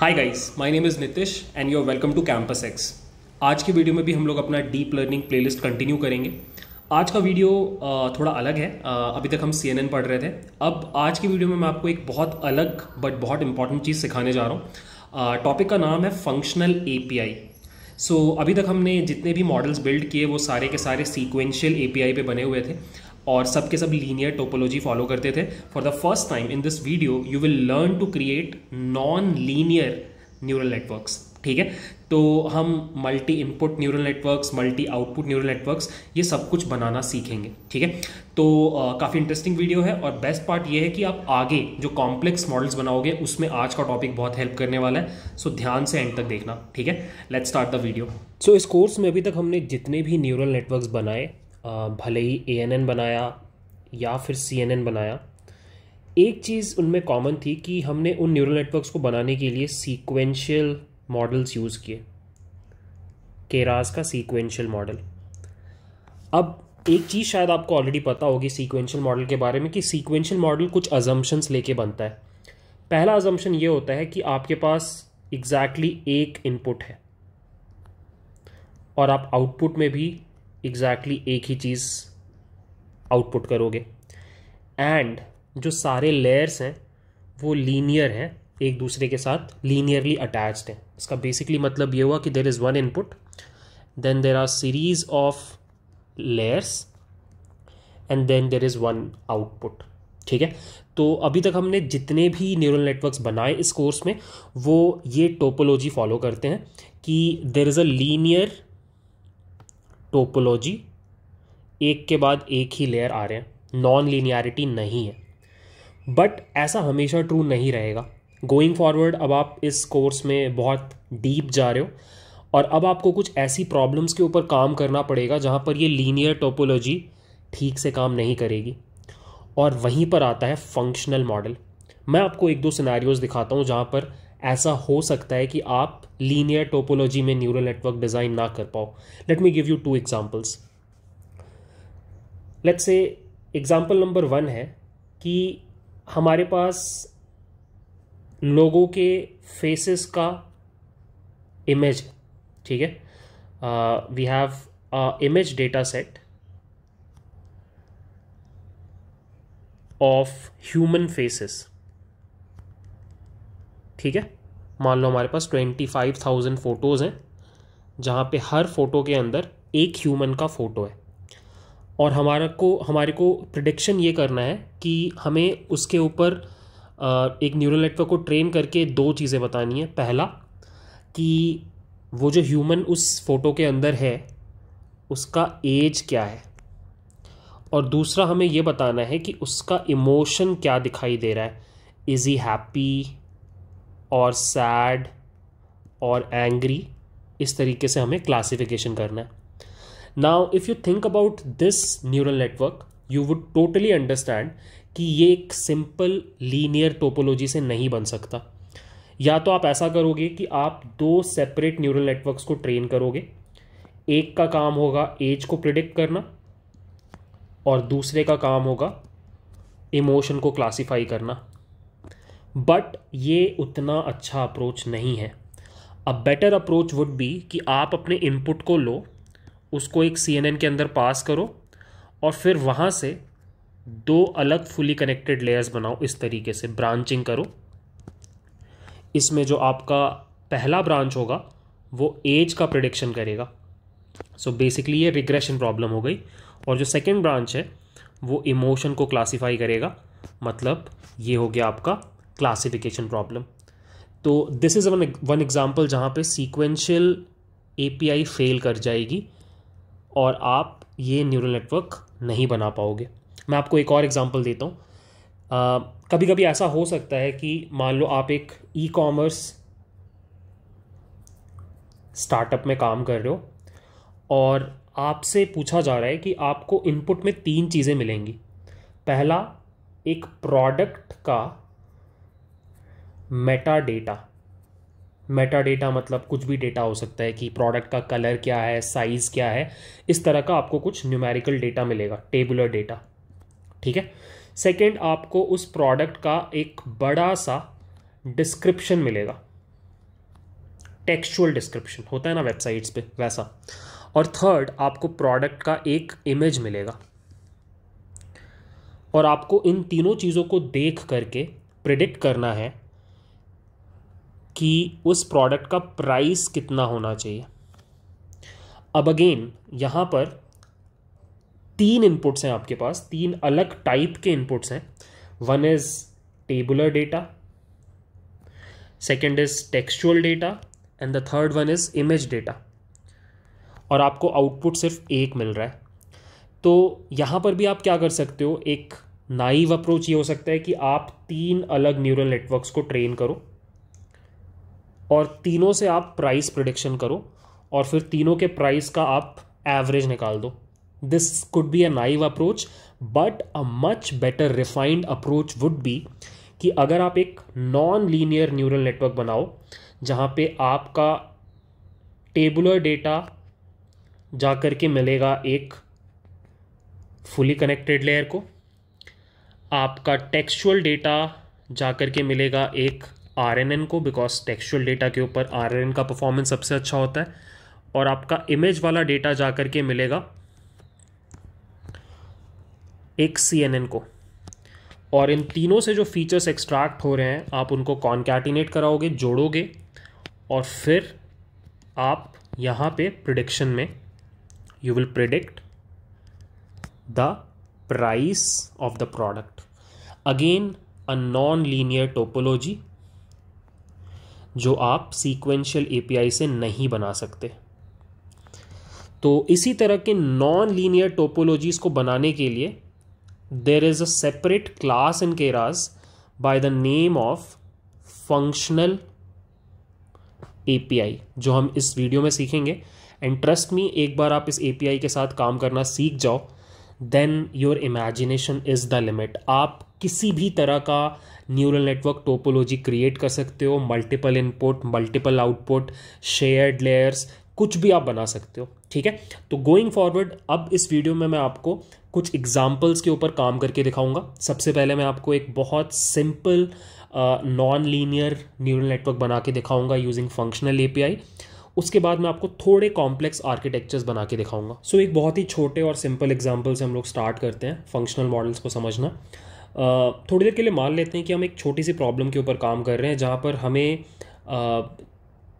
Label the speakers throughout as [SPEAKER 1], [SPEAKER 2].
[SPEAKER 1] hi guys my name is Nitish and you are welcome to CampusX आज के video में भी हम लोग अपना डीप लर्निंग प्लेलिस्ट कंटिन्यू करेंगे आज का वीडियो थोड़ा अलग है अभी तक हम सी पढ़ रहे थे अब आज की वीडियो में मैं आपको एक बहुत अलग बट बहुत इंपॉर्टेंट चीज़ सिखाने जा रहा हूँ टॉपिक का नाम है फंक्शनल ए सो so, अभी तक हमने जितने भी मॉडल्स बिल्ड किए वो सारे के सारे सीक्वेंशियल ए पे बने हुए थे और सब के सब लीनियर टोपोलॉजी फॉलो करते थे for the first time in this video you will learn to create non linear neural networks ठीक है तो हम multi input neural networks multi output neural networks ये सब कुछ बनाना सीखेंगे ठीक है तो काफ़ी इंटरेस्टिंग वीडियो है और बेस्ट पार्ट ये है कि आप आगे जो कॉम्प्लेक्स मॉडल्स बनाओगे उसमें आज का टॉपिक बहुत हेल्प करने वाला है सो ध्यान से एंड तक देखना ठीक है let's start the video so इस कोर्स में अभी तक हमने जितने भी न्यूरल नेटवर्क्स बनाए भले ही ए बनाया या फिर सी बनाया एक चीज़ उनमें कॉमन थी कि हमने उन न्यूरल नेटवर्क्स को बनाने के लिए सीक्वेंशियल मॉडल्स यूज़ किए केराज का सीक्वेंशियल मॉडल अब एक चीज़ शायद आपको ऑलरेडी पता होगी सीक्वेंशियल मॉडल के बारे में कि सीक्वेंशियल मॉडल कुछ अजम्पन्स लेके बनता है पहला अजम्पन ये होता है कि आपके पास एग्जैक्टली exactly एक इनपुट है और आप आउटपुट में भी एग्जैक्टली exactly एक ही चीज़ आउटपुट करोगे एंड जो सारे लेयर्स हैं वो लीनियर हैं एक दूसरे के साथ लीनियरली अटैच्ड हैं इसका बेसिकली मतलब ये हुआ कि there is one input then there are series of layers and then there is one output ठीक है तो अभी तक हमने जितने भी न्यूरल नेटवर्क्स बनाए इस कोर्स में वो ये टोपोलॉजी फॉलो करते हैं कि there is a linear topology एक के बाद एक ही लेयर आ रहे हैं नॉन लीनियरिटी नहीं है बट ऐसा हमेशा ट्रू नहीं रहेगा गोइंग फॉरवर्ड अब आप इस कोर्स में बहुत डीप जा रहे हो और अब आपको कुछ ऐसी प्रॉब्लम्स के ऊपर काम करना पड़ेगा जहाँ पर ये लीनियर टोपोलॉजी ठीक से काम नहीं करेगी और वहीं पर आता है फंक्शनल मॉडल मैं आपको एक दो सिनारियोज़ दिखाता हूँ जहाँ पर ऐसा हो सकता है कि आप लीनियर टोपोलॉजी में न्यूरल नेटवर्क डिज़ाइन ना कर पाओ let me give you two examples let's say example number one है कि हमारे पास लोगों के फेसेस का इमेज ठीक है we have image data set of human faces ठीक है मान लो हमारे पास ट्वेंटी फाइव थाउजेंड फ़ोटोज़ हैं जहाँ पे हर फ़ोटो के अंदर एक ह्यूमन का फ़ोटो है और हमारा को हमारे को प्रडिक्शन ये करना है कि हमें उसके ऊपर एक न्यूरल नेटवर्क को ट्रेन करके दो चीज़ें बतानी है पहला कि वो जो ह्यूमन उस फ़ोटो के अंदर है उसका एज क्या है और दूसरा हमें ये बताना है कि उसका इमोशन क्या दिखाई दे रहा है इज़ ही हैप्पी और सैड और एंग्री इस तरीके से हमें क्लासिफिकेशन करना है now if you think about this neural network you would totally understand कि ये एक सिंपल लीनियर टोपोलॉजी से नहीं बन सकता या तो आप ऐसा करोगे कि आप दो सेपरेट न्यूरल नेटवर्क्स को ट्रेन करोगे एक का काम होगा एज को प्रिडिक्ट करना और दूसरे का काम होगा इमोशन को क्लासिफाई करना बट ये उतना अच्छा अप्रोच नहीं है a better approach would be कि आप अपने इनपुट को लो उसको एक सी के अंदर पास करो और फिर वहाँ से दो अलग फुली कनेक्टेड लेयर्स बनाओ इस तरीके से ब्रांचिंग करो इसमें जो आपका पहला ब्रांच होगा वो एज का प्रडिक्शन करेगा सो so बेसिकली ये रिग्रेशन प्रॉब्लम हो गई और जो सेकेंड ब्रांच है वो इमोशन को क्लासीफाई करेगा मतलब ये हो गया आपका क्लासिफिकेशन प्रॉब्लम तो this is one one example जहाँ पे सीक्वेंशियल एपीआई फेल कर जाएगी और आप ये न्यूरल नेटवर्क नहीं बना पाओगे मैं आपको एक और एग्ज़ाम्पल देता हूँ कभी कभी ऐसा हो सकता है कि मान लो आप एक ई कॉमर्स स्टार्टअप में काम कर रहे हो और आपसे पूछा जा रहा है कि आपको इनपुट में तीन चीज़ें मिलेंगी पहला एक प्रोडक्ट का मेटा डेटा मेटा डेटा मतलब कुछ भी डेटा हो सकता है कि प्रोडक्ट का कलर क्या है साइज़ क्या है इस तरह का आपको कुछ न्यूमेरिकल डेटा मिलेगा टेबुलर डेटा ठीक है सेकंड आपको उस प्रोडक्ट का एक बड़ा सा डिस्क्रिप्शन मिलेगा टेक्सचुअल डिस्क्रिप्शन होता है ना वेबसाइट्स पे वैसा और थर्ड आपको प्रोडक्ट का एक इमेज मिलेगा और आपको इन तीनों चीज़ों को देख करके प्रिडिक्ट करना है कि उस प्रोडक्ट का प्राइस कितना होना चाहिए अब अगेन यहाँ पर तीन इनपुट्स हैं आपके पास तीन अलग टाइप के इनपुट्स हैं one is tabular data second is textual data and the third one is image data और आपको आउटपुट सिर्फ एक मिल रहा है तो यहाँ पर भी आप क्या कर सकते हो एक नाइव अप्रोच ये हो सकता है कि आप तीन अलग न्यूरल नेटवर्क्स को ट्रेन करो और तीनों से आप प्राइस प्रोडिक्शन करो और फिर तीनों के प्राइस का आप एवरेज निकाल दो this could be a naive approach but a much better refined approach would be कि अगर आप एक नॉन लीनियर न्यूरल नेटवर्क बनाओ जहाँ पे आपका टेबुलर डेटा जा कर के मिलेगा एक फुली कनेक्टेड लेयर को आपका टेक्सचुअल डेटा जा के मिलेगा एक आर को बिकॉज टेक्सचुअल डेटा के ऊपर आर का परफॉर्मेंस सबसे अच्छा होता है और आपका इमेज वाला डेटा जा के मिलेगा एक सी को और इन तीनों से जो फीचर्स एक्सट्रैक्ट हो रहे हैं आप उनको कॉन्कैटिनेट कराओगे जोड़ोगे और फिर आप यहाँ पे प्रिडिक्शन में you will predict the price of the product again a non linear topology जो आप सीक्वेंशियल एपीआई से नहीं बना सकते तो इसी तरह के नॉन लीनियर टोपोलॉजीज़ को बनाने के लिए there is a separate class in Keras by the name of functional API जो हम इस वीडियो में सीखेंगे एंड ट्रस्ट मी एक बार आप इस एपीआई के साथ काम करना सीख जाओ then your imagination is the limit आप किसी भी तरह का न्यूरल नेटवर्क टोपोलॉजी क्रिएट कर सकते हो multiple input multiple output shared layers कुछ भी आप बना सकते हो ठीक है तो गोइंग फॉरवर्ड अब इस वीडियो में मैं आपको कुछ एग्जाम्पल्स के ऊपर काम करके दिखाऊंगा सबसे पहले मैं आपको एक बहुत simple non linear neural network बना के दिखाऊंगा यूजिंग फंक्शनल एपीआई उसके बाद मैं आपको थोड़े कॉम्प्लेक्स आर्किटेक्चर्स बना के दिखाऊंगा सो so, एक बहुत ही छोटे और सिंपल एग्जाम्पल से हम लोग स्टार्ट करते हैं फंक्शनल मॉडल्स को समझना थोड़ी देर के लिए मान लेते हैं कि हम एक छोटी सी प्रॉब्लम के ऊपर काम कर रहे हैं जहाँ पर हमें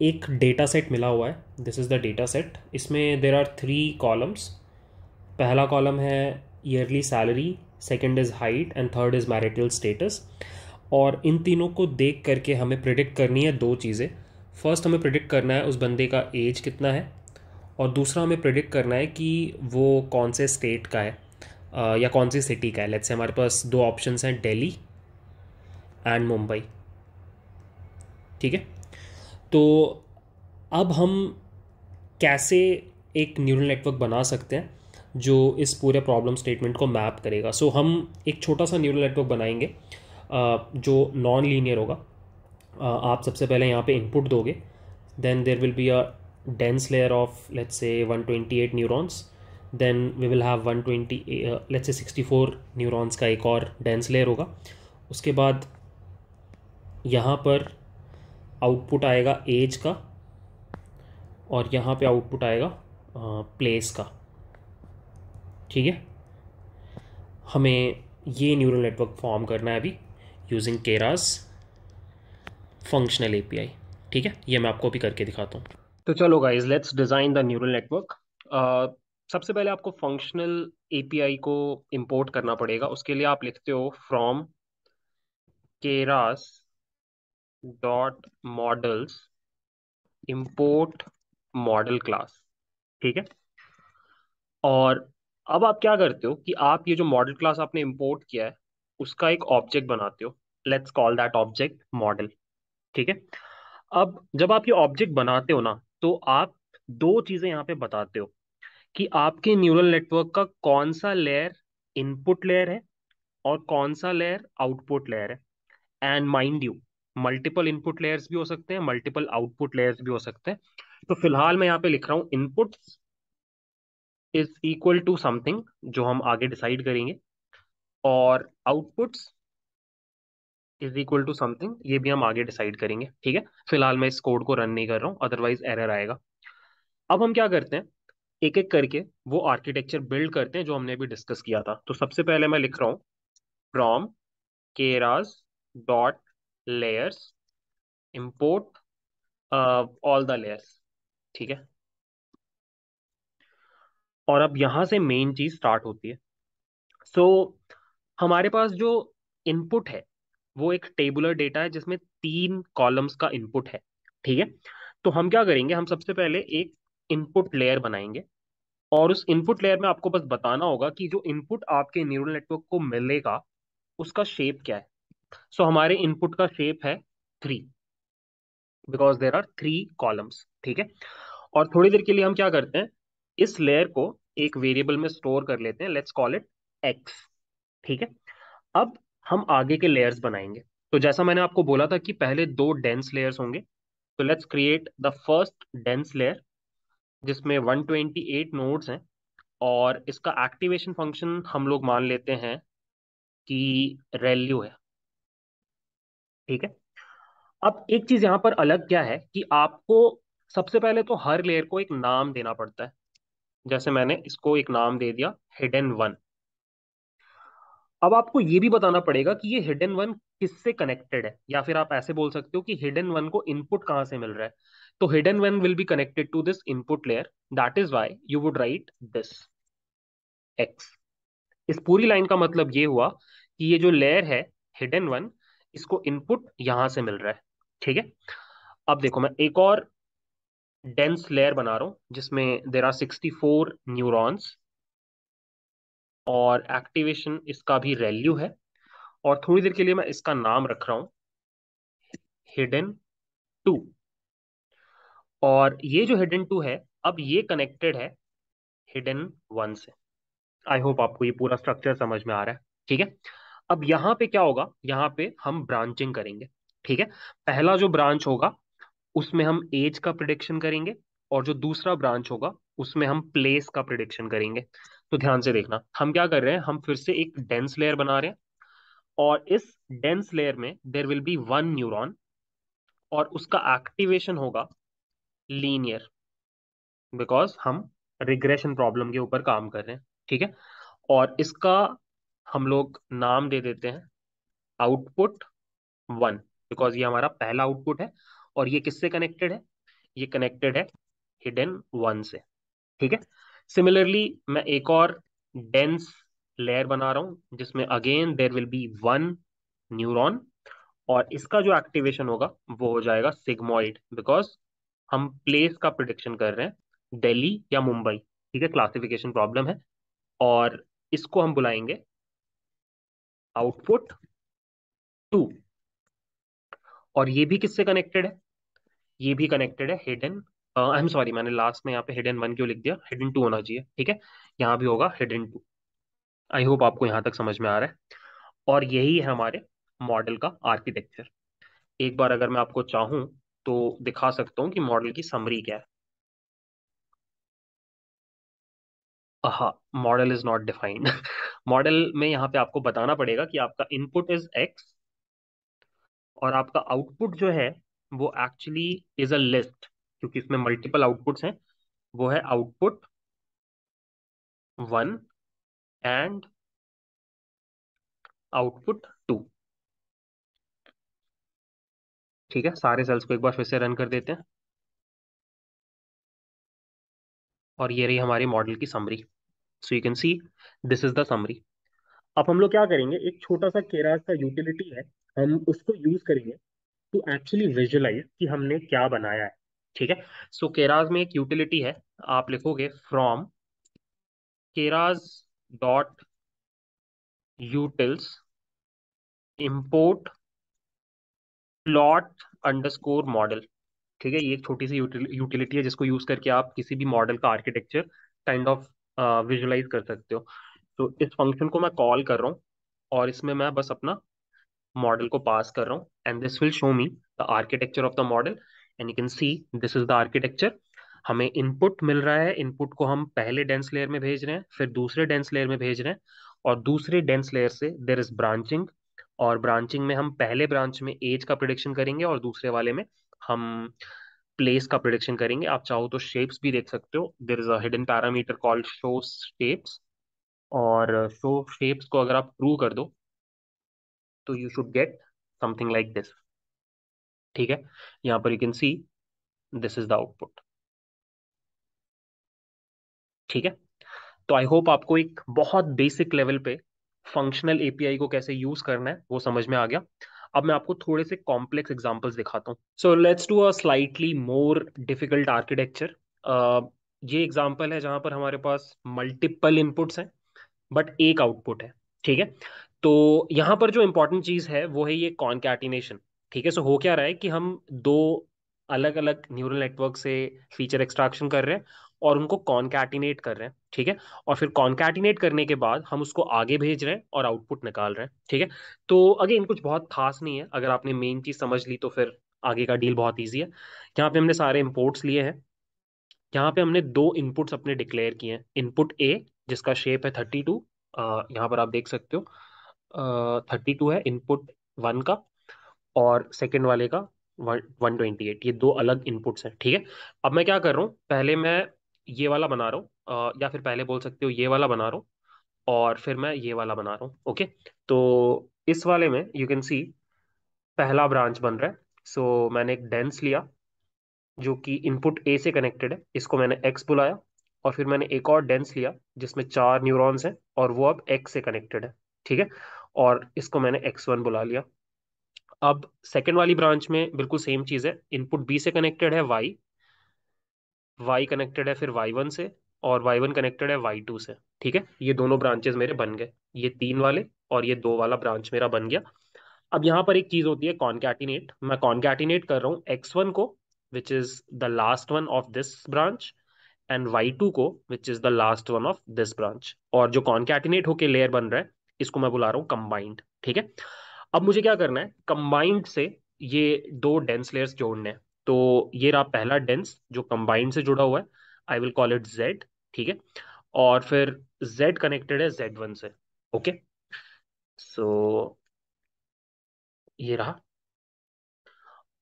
[SPEAKER 1] एक डेटा सेट मिला हुआ है this is the data set इसमें देर आर थ्री कॉलम्स पहला कॉलम है yearly salary second is height and third is marital status और इन तीनों को देख करके हमें प्रिडिक्ट करनी है दो चीज़ें फर्स्ट हमें प्रिडिक्ट करना है उस बंदे का एज कितना है और दूसरा हमें प्रिडिक्ट करना है कि वो कौन से स्टेट का है या कौन सी सिटी का है लेट्स से हमारे पास दो ऑप्शंस हैं दिल्ली एंड मुंबई ठीक है तो अब हम कैसे एक न्यूरल नेटवर्क बना सकते हैं जो इस पूरे प्रॉब्लम स्टेटमेंट को मैप करेगा सो so, हम एक छोटा सा न्यूरल नेटवर्क बनाएंगे जो नॉन लीनियर होगा आप सबसे पहले यहाँ पे इनपुट दोगे then there will be a dense layer of let's say 128 neurons then we will have one twenty let's say four neurons का एक और डेंस लेयर होगा उसके बाद यहाँ पर आउटपुट आएगा एज का और यहाँ पे आउटपुट आएगा प्लेस uh, का ठीक है हमें ये न्यूरल नेटवर्क फॉर्म करना है अभी यूजिंग केरास फंक्शनल एपीआई ठीक है ये मैं आपको भी करके दिखाता हूँ तो चलो guys let's design the neural network सबसे पहले आपको फंक्शनल एपीआई को इंपोर्ट करना पड़ेगा उसके लिए आप लिखते हो from Keras dot models import model class ठीक है और अब आप क्या करते हो कि आप ये जो मॉडल क्लास आपने इंपोर्ट किया है उसका एक ऑब्जेक्ट बनाते हो let's call that object model ठीक है अब जब आप ये ऑब्जेक्ट बनाते हो ना तो आप दो चीज़ें यहाँ पे बताते हो कि आपके न्यूरल नेटवर्क का कौन सा लेयर इनपुट लेयर है और कौन सा लेयर आउटपुट लेयर है and mind you multiple input layers भी हो सकते हैं मल्टीपल आउटपुट लेयर्स भी हो सकते हैं तो फिलहाल मैं यहाँ पे लिख रहा हूँ input is equal to something जो हम आगे डिसाइड करेंगे और outputs is equal to something ये भी हम आगे डिसाइड करेंगे ठीक है फिलहाल मैं इस कोड को रन नहीं कर रहा हूँ अदरवाइज एरर आएगा अब हम क्या करते हैं एक एक करके वो आर्किटेक्चर बिल्ड करते हैं जो हमने अभी डिस्कस किया था तो सबसे पहले मैं लिख रहा हूँ from केराज dot layers import all the layers ठीक है और अब यहाँ से मेन चीज स्टार्ट होती है सो so, हमारे पास जो इनपुट है वो एक टेबुलर डेटा है जिसमें तीन कॉलम्स का इनपुट है ठीक है तो हम क्या करेंगे हम सबसे पहले एक इनपुट लेयर बनाएंगे और उस इनपुट लेयर में आपको बस बताना होगा कि जो इनपुट आपके न्यूरल नेटवर्क को मिलेगा उसका शेप क्या है सो so, हमारे इनपुट का शेप है three because there are three columns ठीक है और थोड़ी देर के लिए हम क्या करते हैं इस लेयर को एक वेरिएबल में स्टोर कर लेते हैं लेट्स कॉल इट एक्स ठीक है अब हम आगे के लेयर्स बनाएंगे तो जैसा मैंने आपको बोला था कि पहले दो डेंस लेयर्स होंगे तो let's create the first dense layer जिसमें 128 नोड्स हैं और इसका एक्टिवेशन फंक्शन हम लोग मान लेते हैं कि रेल्यू है ठीक है अब एक चीज यहां पर अलग क्या है कि आपको सबसे पहले तो हर लेयर को एक नाम देना पड़ता है जैसे मैंने इसको एक नाम दे दिया हिडन वन अब आपको ये भी बताना पड़ेगा कि ये हिडन वन किससे कनेक्टेड है या फिर आप ऐसे बोल सकते हो कि हिडन वन को इनपुट कहाँ से मिल रहा है तो hidden one will be connected to this input layer that is why you would write this X इस पूरी लाइन का मतलब ये हुआ कि ये जो लेयर है हिडन वन इसको इनपुट यहां से मिल रहा है ठीक है अब देखो मैं एक और डेंस लेयर बना रहा हूं जिसमें there are sixty four neurons और एक्टिवेशन इसका भी वैल्यू है और थोड़ी देर के लिए मैं इसका नाम रख रहा हूं हिडन टू और ये जो हिडन टू है अब ये कनेक्टेड है हिडन वन से आई होप आपको ये पूरा स्ट्रक्चर समझ में आ रहा है ठीक है अब यहाँ पे क्या होगा यहाँ पे हम ब्रांचिंग करेंगे ठीक है पहला जो ब्रांच होगा उसमें हम एज का प्रिडिक्शन करेंगे और जो दूसरा ब्रांच होगा उसमें हम प्लेस का प्रिडिक्शन करेंगे तो ध्यान से देखना हम क्या कर रहे हैं हम फिर से एक डेंस लेयर बना रहे हैं और इस डेंस लेयर में there will be one neuron और उसका एक्टिवेशन होगा लीनियर बिकॉज हम रिग्रेशन प्रॉब्लम के ऊपर काम कर रहे हैं ठीक है और इसका हम लोग नाम दे देते हैं आउटपुट वन बिकॉज ये हमारा पहला आउटपुट है और ये किससे कनेक्टेड है ये कनेक्टेड है हिडन वन से ठीक है सिमिलरली मैं एक और डेंस लेयर बना रहा हूं जिसमें again there will be one neuron और इसका जो एक्टिवेशन होगा वो हो जाएगा सिग्मोइड बिकॉज हम प्लेस का प्रोडिक्शन कर रहे हैं दिल्ली या मुंबई ठीक है क्लासिफिकेशन प्रॉब्लम है और इसको हम बुलाएंगे आउटपुट टू और ये भी किससे कनेक्टेड है ये भी कनेक्टेड है हिडन आई एम सॉरी मैंने लास्ट में यहाँ पे हिडन वन क्यों लिख दिया हिडन टू होना चाहिए ठीक है यहाँ भी होगा हिडन टू आई होप आपको यहाँ तक समझ में आ रहा है और यही है हमारे मॉडल का आर्किटेक्चर एक बार अगर मैं आपको चाहूँ तो दिखा सकता हूं कि मॉडल की समरी क्या है हा model is not defined model में यहां पे आपको बताना पड़ेगा कि आपका इनपुट इज एक्स और आपका आउटपुट जो है वो एक्चुअली इज अ लिस्ट क्योंकि इसमें मल्टीपल आउटपुट्स हैं वो है आउटपुट वन एंड आउटपुट ठीक है सारे सेल्स को एक बार फिर से रन कर देते हैं और ये रही हमारी मॉडल की summary so you can see this is the summary अब हम लोग क्या करेंगे एक छोटा सा केरास का यूटिलिटी है हम उसको यूज करेंगे टू एक्चुअली विजुअलाइज कि हमने क्या बनाया है ठीक है सो so, केराज में एक यूटिलिटी है आप लिखोगे from केराज dot utils import plot underscore model ठीक है ये एक छोटी सी यूटिलिटी है जिसको यूज करके आप किसी भी मॉडल का आर्किटेक्चर काइंड ऑफ विजुलाइज कर सकते हो तो इस फंक्शन को मैं कॉल कर रहा हूँ और इसमें मैं बस अपना मॉडल को पास कर रहा हूँ and this will show me the architecture of the model and you can see this is the architecture हमें इनपुट मिल रहा है इनपुट को हम पहले डेंस लेयर में भेज रहे हैं फिर दूसरे डेंस लेयर में भेज रहे हैं और दूसरे डेंस लेयर से देर इज ब्रांचिंग और ब्रांचिंग में हम पहले ब्रांच में एज का प्रोडिक्शन करेंगे और दूसरे वाले में हम प्लेस का प्रोडिक्शन करेंगे आप चाहो तो शेप्स भी देख सकते हो there is added parameter called show shapes और शो शेप्स को अगर आप ट्रू कर दो तो you should get something like this ठीक है यहाँ पर you can see this is the output ठीक है तो आई होप आपको एक बहुत बेसिक लेवल पे फंक्शनल एपीआई को कैसे यूज करना है वो समझ में आ गया अब मैं आपको थोड़े से कॉम्प्लेक्स एग्जाम्पल्स दिखाता हूँ so let's do a slightly more difficult architecture ये एग्जाम्पल है जहाँ पर हमारे पास मल्टीपल इनपुट्स हैं बट एक आउटपुट है ठीक है तो यहाँ पर जो इम्पोर्टेंट चीज़ है वो है ये कॉन्कैटिनेशन ठीक है सो हो क्या रहा है कि हम दो अलग अलग न्यूरल नेटवर्क से फीचर एक्सट्रैक्शन कर रहे हैं और उनको कॉन्कैटिनेट कर रहे हैं ठीक है और फिर कॉन्कैटिनेट करने के बाद हम उसको आगे भेज रहे हैं और आउटपुट निकाल रहे हैं ठीक है तो अगेन कुछ बहुत खास नहीं है अगर आपने मेन चीज़ समझ ली तो फिर आगे का डील बहुत ईजी है यहाँ पे हमने सारे इम्पोर्ट्स लिए हैं यहाँ पे हमने दो इनपुट्स अपने डिक्लेयर किए हैं इनपुट ए जिसका शेप है थर्टी टू यहाँ पर आप देख सकते हो थर्टी टू है इनपुट वन का और सेकेंड वाले का वन ट्वेंटी एट ये दो अलग इनपुट्स हैं ठीक है अब मैं क्या कर रहा हूँ पहले मैं ये वाला बना रहा हूँ या फिर पहले बोल सकते हो ये वाला बना रहा हूँ और फिर मैं ये वाला बना रहा हूँ ओके तो इस वाले में यू कैन सी पहला ब्रांच बन रहा है सो so, मैंने एक डेंस लिया जो कि इनपुट ए से कनेक्टेड है इसको मैंने एक्स बुलाया और फिर मैंने एक और डेंस लिया जिसमें चार न्यूरॉन्स हैं और वो अब एक्स से कनेक्टेड है ठीक है और इसको मैंने एक्स वन बुला लिया अब सेकेंड वाली ब्रांच में बिल्कुल सेम चीज़ है इनपुट बी से कनेक्टेड है वाई वाई कनेक्टेड है फिर वाई वन से और वाई वन कनेक्टेड है वाई टू से ठीक है ये दोनों ब्रांचेस मेरे बन गए ये तीन वाले और ये दो वाला ब्रांच मेरा बन गया अब यहाँ पर एक चीज होती है कॉन्कैटिनेट मैं कॉन्कैटिनेट कर रहा हूँ एक्स वन को which is the last one of this branch and Y two को which is the last one of this branch और जो कॉन्कैटिनेट होके लेयर बन रहा है इसको मैं बुला रहा हूँ कंबाइंड ठीक है अब मुझे क्या करना है कंबाइंड से ये दो डेंस लेयर्स जोड़ने हैं तो ये रहा पहला डेंस जो कंबाइंड से जुड़ा हुआ है I will call it Z ठीक है और फिर जेड कनेक्टेड है जेड वन से ओके सो so, ये रहा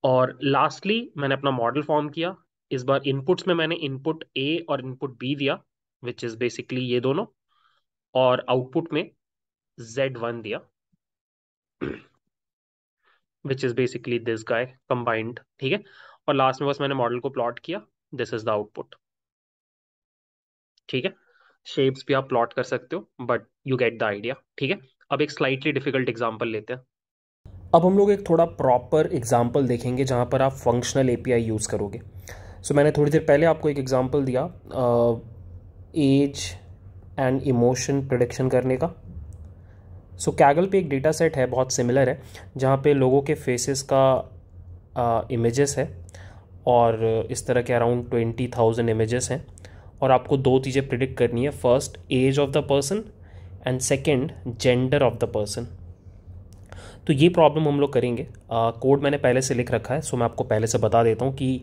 [SPEAKER 1] और लास्टली मैंने अपना मॉडल फॉर्म किया इस बार इनपुट्स में मैंने इनपुट ए और इनपुट बी दिया विच इज बेसिकली ये दोनों और आउटपुट में जेड वन दिया which is basically this guy combined ठीक है और लास्ट में बस मैंने मॉडल को प्लॉट किया दिस इज द आउटपुट ठीक है शेप्स भी आप प्लॉट कर सकते हो but you get the idea ठीक है अब एक स्लाइटली डिफिकल्ट एग्जाम्पल लेते हैं अब हम लोग एक थोड़ा प्रॉपर एग्जाम्पल देखेंगे जहाँ पर आप फंक्शनल ए यूज़ करोगे सो so, मैंने थोड़ी देर पहले आपको एक एग्जाम्पल दिया एज एंड इमोशन प्रोडिक्शन करने का सो so, कैगल पे एक डेटा सेट है बहुत सिमिलर है जहाँ पे लोगों के फेसेस का इमेजेस uh, है और इस तरह के अराउंड ट्वेंटी थाउजेंड इमेजेस हैं और आपको दो चीज़ें प्रिडिक्ट करनी है first age of the person and second gender of the person तो ये प्रॉब्लम हम लोग करेंगे कोड मैंने पहले से लिख रखा है सो मैं आपको पहले से बता देता हूँ कि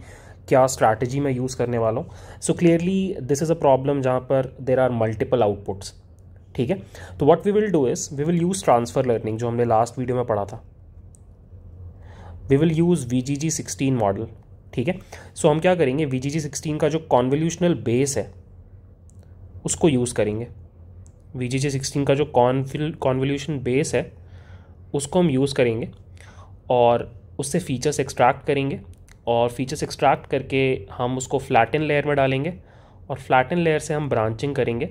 [SPEAKER 1] क्या स्ट्रैटेजी मैं यूज़ करने वाला हूँ so clearly this is a problem जहाँ पर देर आर मल्टीपल आउटपुट्स ठीक है तो what we will do is we will use transfer learning जो हमने लास्ट वीडियो में पढ़ा था we will use V G G sixteen model ठीक है सो हम क्या करेंगे वी जी सिक्सटीन का जो कॉन्वोल्यूशनल बेस है उसको यूज़ करेंगे वी जी सिक्सटीन का जो कॉन्फिल कॉन्वोल्यूशन बेस है उसको हम यूज़ करेंगे और उससे फीचर्स एक्सट्रैक्ट करेंगे और फीचर्स एक्सट्रैक्ट करके हम उसको फ्लैटन लेयर में डालेंगे और फ्लैटन लेयर से हम ब्रांचिंग करेंगे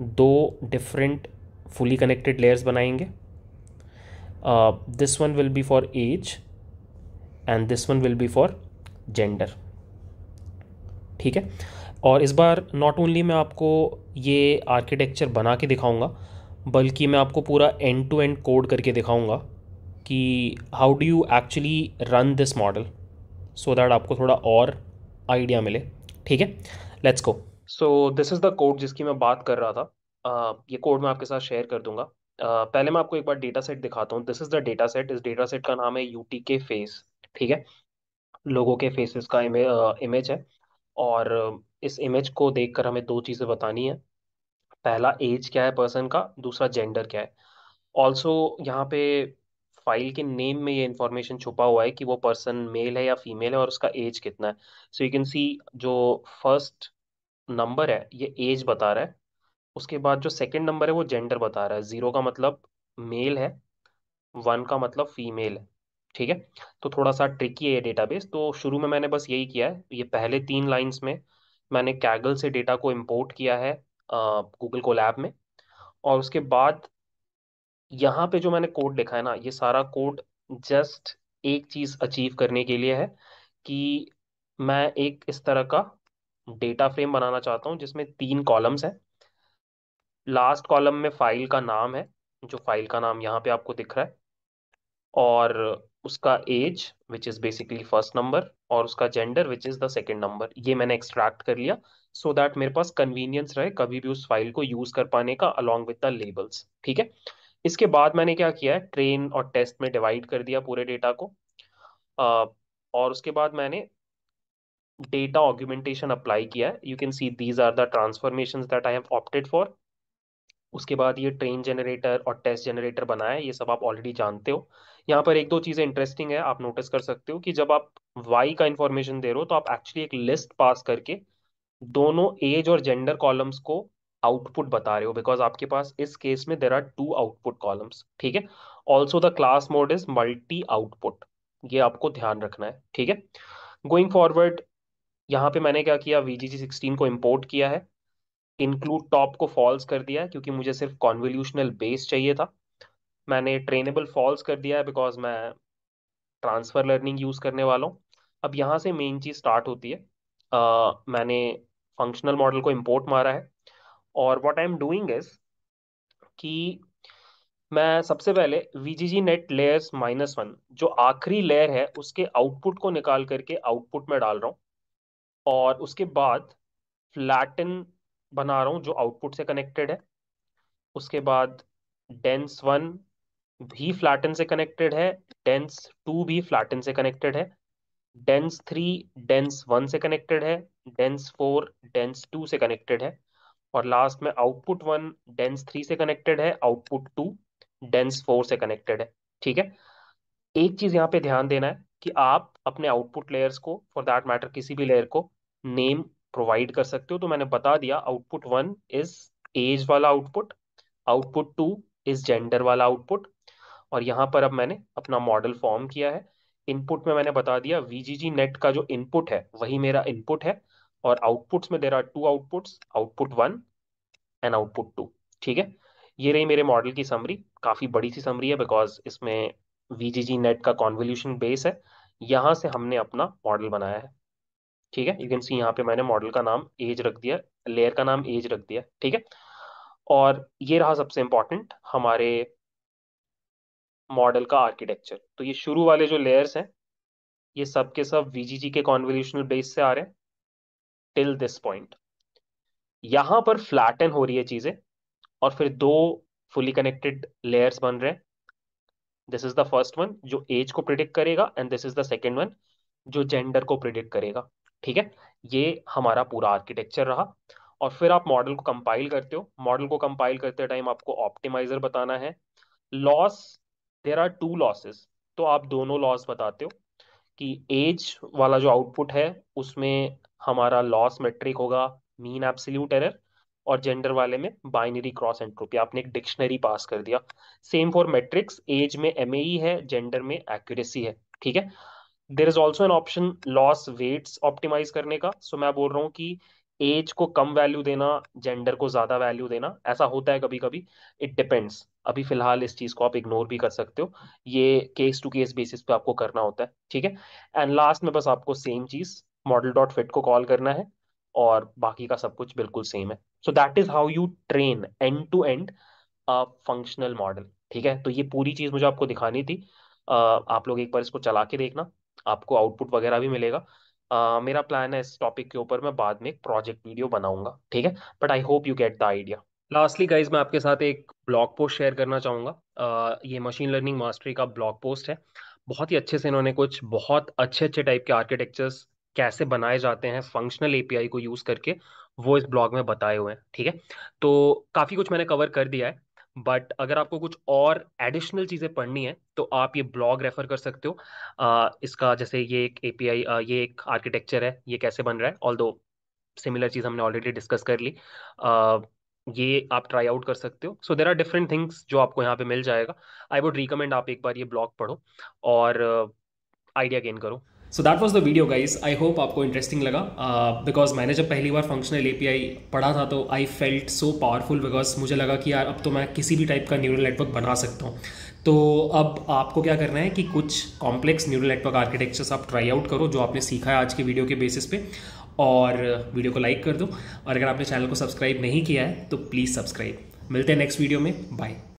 [SPEAKER 1] दो डिफरेंट फुली कनेक्टेड लेयर्स बनाएंगे this one will be for age and this one will be for gender ठीक है और इस बार नॉट ओनली मैं आपको ये आर्किटेक्चर बना के दिखाऊंगा बल्कि मैं आपको पूरा एंड टू एंड कोड करके दिखाऊंगा कि how do you actually run this model so that आपको थोड़ा और आइडिया मिले ठीक है let's go so this is the code जिसकी मैं बात कर रहा था uh, ये कोड मैं आपके साथ शेयर कर दूंगा Uh, पहले मैं आपको एक बार डेटा सेट दिखाता हूँ this is the data set इस डेटा सेट का नाम है यू टी के फेस ठीक है लोगों के फेसेस का इमे, इमेज है और इस इमेज को देखकर हमें दो चीज़ें बतानी है पहला एज क्या है पर्सन का दूसरा जेंडर क्या है ऑल्सो यहाँ पे फाइल के नेम में ये इन्फॉर्मेशन छुपा हुआ है कि वो पर्सन मेल है या फीमेल है और उसका एज कितना है सो यू कैन सी जो फर्स्ट नंबर है ये एज बता रहा है उसके बाद जो सेकंड नंबर है वो जेंडर बता रहा है ज़ीरो का मतलब मेल है वन का मतलब फीमेल है ठीक है तो थोड़ा सा ट्रिकी है ये डेटाबेस तो शुरू में मैंने बस यही किया है ये पहले तीन लाइंस में मैंने कैगल से डेटा को इम्पोर्ट किया है गूगल को लैब में और उसके बाद यहाँ पे जो मैंने कोड लिखा है ना ये सारा कोड जस्ट एक चीज़ अचीव करने के लिए है कि मैं एक इस तरह का डेटा फ्रेम बनाना चाहता हूँ जिसमें तीन कॉलम्स हैं लास्ट कॉलम में फाइल का नाम है जो फाइल का नाम यहाँ पे आपको दिख रहा है और उसका age which is basically first number और उसका gender which is the second number ये मैंने एक्सट्रैक्ट कर लिया सो so दैट मेरे पास कन्वीनियंस रहे कभी भी उस फाइल को यूज कर पाने का अलॉन्ग विद द लेबल्स ठीक है इसके बाद मैंने क्या किया है ट्रेन और टेस्ट में डिवाइड कर दिया पूरे डेटा को uh, और उसके बाद मैंने डेटा ऑग्यूमेंटेशन अप्लाई किया है you can see these are the transformation that I have opted for उसके बाद ये ट्रेन जनरेटर और टेस्ट जनरेटर बनाया ये सब आप ऑलरेडी जानते हो यहाँ पर एक दो चीज़ें इंटरेस्टिंग है आप नोटिस कर सकते हो कि जब आप वाई का इंफॉर्मेशन दे रहे हो तो आप एक्चुअली एक लिस्ट पास करके दोनों एज और जेंडर कॉलम्स को आउटपुट बता रहे हो बिकॉज आपके पास इस केस में there are two output columns ठीक है also the class mode is multi output ये आपको ध्यान रखना है ठीक है गोइंग फॉरवर्ड यहाँ पे मैंने क्या किया वी जी सिक्सटीन को इम्पोर्ट किया है इंक्लूड टॉप को फॉल्स कर दिया क्योंकि मुझे सिर्फ कॉन्वोल्यूशनल बेस चाहिए था मैंने ट्रेनेबल फॉल्स कर दिया है बिकॉज मैं ट्रांसफ़र लर्निंग यूज़ करने वाला हूँ अब यहाँ से मेन चीज़ स्टार्ट होती है uh, मैंने फंक्शनल मॉडल को इम्पोर्ट मारा है और what I am doing is कि मैं सबसे पहले V G G net layers minus one जो आखिरी लेयर है उसके आउटपुट को निकाल करके आउटपुट में डाल रहा हूँ और उसके बाद फ्लैटन बना रहा हूँ जो आउटपुट से कनेक्टेड है उसके बाद डेंस वन भी फ्लैटन से कनेक्टेड है डेंस टू भी फ्लैटन से कनेक्टेड है डेंस थ्री डेंस वन से कनेक्टेड है डेंस फोर डेंस टू से कनेक्टेड है और लास्ट में आउटपुट वन डेंस थ्री से कनेक्टेड है आउटपुट टू डेंस फोर से कनेक्टेड है ठीक है एक चीज यहाँ पे ध्यान देना है कि आप अपने आउटपुट लेयर्स को फॉर दैट मैटर किसी भी लेयर को नेम प्रोवाइड कर सकते हो तो मैंने बता दिया आउटपुट वन इज एज वाला output output two is gender वाला आउटपुट और यहाँ पर अब मैंने अपना मॉडल फॉर्म किया है इनपुट में मैंने बता दिया वीजीजी नेट का जो इनपुट है वही मेरा इनपुट है और आउटपुट्स में there are two outputs output one and output two ठीक है ये रही मेरे मॉडल की समरी काफ़ी बड़ी सी समरी है बिकॉज इसमें वी नेट का कॉन्वल्यूशन बेस है यहाँ से हमने अपना मॉडल बनाया है ठीक है यू कैन सी यहाँ पे मैंने मॉडल का नाम एज रख दिया लेयर का नाम एज रख दिया ठीक है और ये रहा सबसे इंपॉर्टेंट हमारे मॉडल का आर्किटेक्चर तो ये शुरू वाले जो लेयर्स हैं ये सब के सब वीजीजी के कॉन्वोल्यूशनल बेस से आ रहे हैं टिल दिस पॉइंट यहां पर फ्लैटन हो रही है चीज़ें और फिर दो फुली कनेक्टेड लेयर्स बन रहे हैं this is the first one जो एज को प्रिडिक्ट करेगा and this is the second one जो जेंडर को प्रिडिक्ट करेगा ठीक है ये हमारा पूरा आर्किटेक्चर रहा और फिर आप मॉडल को कंपाइल करते हो मॉडल को कंपाइल करते टाइम आपको ऑप्टिमाइजर बताना है loss there are two losses तो आप दोनों लॉस बताते हो कि एज वाला जो आउटपुट है उसमें हमारा लॉस मेट्रिक होगा मीन एब्सोल्यूट एरर और जेंडर वाले में बाइनरी क्रॉस एंट्रोपी आपने एक डिक्शनरी पास कर दिया सेम फॉर मैट्रिक्स एज में एम e है जेंडर में एक्यूरेसी है ठीक है there is also an option loss weights optimize करने का सो so मैं बोल रहा हूँ कि एज को कम वैल्यू देना जेंडर को ज्यादा वैल्यू देना ऐसा होता है कभी कभी इट डिपेंड्स अभी फिलहाल इस चीज को आप इग्नोर भी कर सकते हो ये केस टू केस बेसिस पे आपको करना होता है ठीक है एंड लास्ट में बस आपको सेम चीज मॉडल डॉट फिट को कॉल करना है और बाकी का सब कुछ बिल्कुल सेम है so that is how you train end to end functional model ठीक है तो ये पूरी चीज मुझे आपको दिखानी थी uh, आप लोग एक बार इसको चला के देखना आपको आउटपुट वगैरह भी मिलेगा आ, मेरा प्लान है इस टॉपिक के ऊपर मैं बाद में एक प्रोजेक्ट वीडियो बनाऊंगा ठीक है but I hope you get the idea lastly guys मैं आपके साथ एक ब्लॉग पोस्ट शेयर करना चाहूंगा आ, ये मशीन लर्निंग मास्टरी का ब्लॉग पोस्ट है बहुत ही अच्छे से इन्होंने कुछ बहुत अच्छे अच्छे टाइप के आर्किटेक्चर्स कैसे बनाए जाते हैं फंक्शनल एपीआई को यूज़ करके वो इस ब्लॉग में बताए हुए हैं ठीक है तो काफ़ी कुछ मैंने कवर कर दिया है बट अगर आपको कुछ और एडिशनल चीज़ें पढ़नी है तो आप ये ब्लॉग रेफर कर सकते हो आ, इसका जैसे ये एक ए ये एक आर्किटेक्चर है ये कैसे बन रहा है ऑल दो सिमिलर चीज़ हमने ऑलरेडी डिस्कस कर ली आ, ये आप ट्राई आउट कर सकते हो so there are different things जो आपको यहाँ पे मिल जाएगा आई वुड रिकमेंड आप एक बार ये ब्लॉग पढ़ो और आइडिया गेन करो
[SPEAKER 2] so that was the video guys I hope
[SPEAKER 1] आपको इंटरेस्टिंग लगा बिकॉज uh, मैंने जब पहली बार फंक्शनल ए पी आई पढ़ा था तो I felt so powerful because मुझे लगा कि यार अब तो मैं किसी भी टाइप का न्यूरल नेटवर्क बना सकता हूँ तो अब आपको क्या करना है कि कुछ कॉम्प्लेक्स न्यूरल नेटवर्क आर्किटेक्चर्स आप ट्राई आउट करो जो आपने सीखा है आज के वीडियो के बेसिस पे और वीडियो को लाइक कर दो और अगर आपने चैनल को सब्सक्राइब नहीं किया है तो प्लीज़ सब्सक्राइब मिलते हैं नेक्स्ट वीडियो में बाय